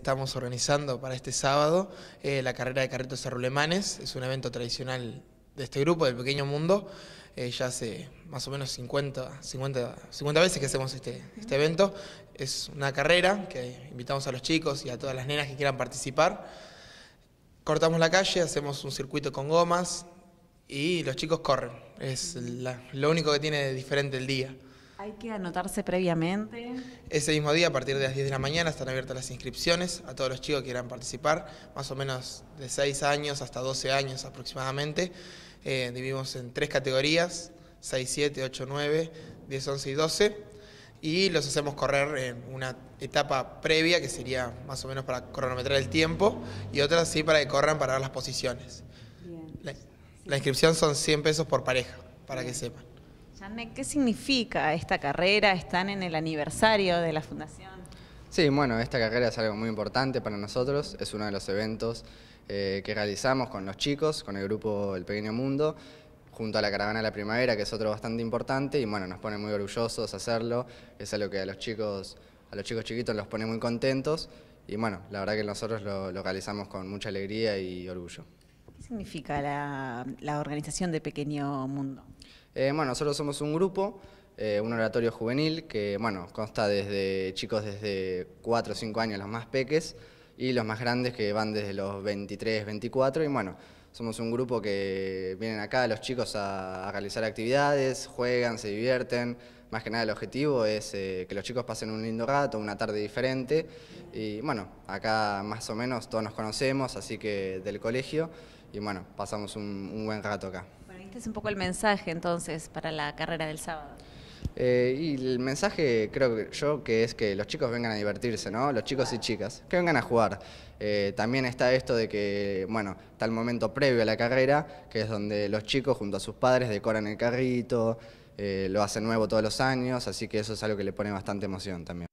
Estamos organizando para este sábado eh, la carrera de carretos arrulemanes, es un evento tradicional de este grupo, del pequeño mundo. Eh, ya hace más o menos 50, 50, 50 veces que hacemos este, este evento. Es una carrera que invitamos a los chicos y a todas las nenas que quieran participar. Cortamos la calle, hacemos un circuito con gomas y los chicos corren. Es lo único que tiene de diferente el día. Hay que anotarse previamente. Ese mismo día, a partir de las 10 de la mañana, están abiertas las inscripciones a todos los chicos que quieran participar, más o menos de 6 años hasta 12 años aproximadamente. Eh, dividimos en tres categorías, 6, 7, 8, 9, 10, 11 y 12, y los hacemos correr en una etapa previa, que sería más o menos para cronometrar el tiempo, y otras sí para que corran para dar las posiciones. La, inscripción son 100 pesos por pareja, para que sepan. ¿qué significa esta carrera? Están en el aniversario de la fundación. Sí, bueno, esta carrera es algo muy importante para nosotros, es uno de los eventos eh, que realizamos con los chicos, con el grupo El Pequeño Mundo, junto a la Caravana de la Primavera, que es otro bastante importante, y bueno, nos pone muy orgullosos hacerlo, es algo que a los chicos, a los chicos chiquitos los pone muy contentos, y bueno, la verdad que nosotros lo, realizamos con mucha alegría y orgullo. ¿Qué significa la organización de Pequeño Mundo? Eh, bueno, nosotros somos un grupo, eh, un oratorio juvenil que, bueno, consta desde chicos desde 4 o 5 años, los más peques, y los más grandes que van desde los 23, 24, y bueno, somos un grupo que vienen acá los chicos a, realizar actividades, juegan, se divierten, más que nada el objetivo es eh, que los chicos pasen un lindo rato, una tarde diferente, y bueno, acá más o menos todos nos conocemos, así que del colegio, y bueno, pasamos un buen rato acá. Este es un poco el mensaje entonces para la carrera del sábado. Eh, y el mensaje creo yo que es que los chicos vengan a divertirse, ¿no? Los chicos y chicas, que vengan a jugar. Eh, también está esto de que, bueno, está el momento previo a la carrera, que es donde los chicos junto a sus padres decoran el carrito, eh, lo hacen nuevo todos los años, así que eso es algo que le pone bastante emoción también.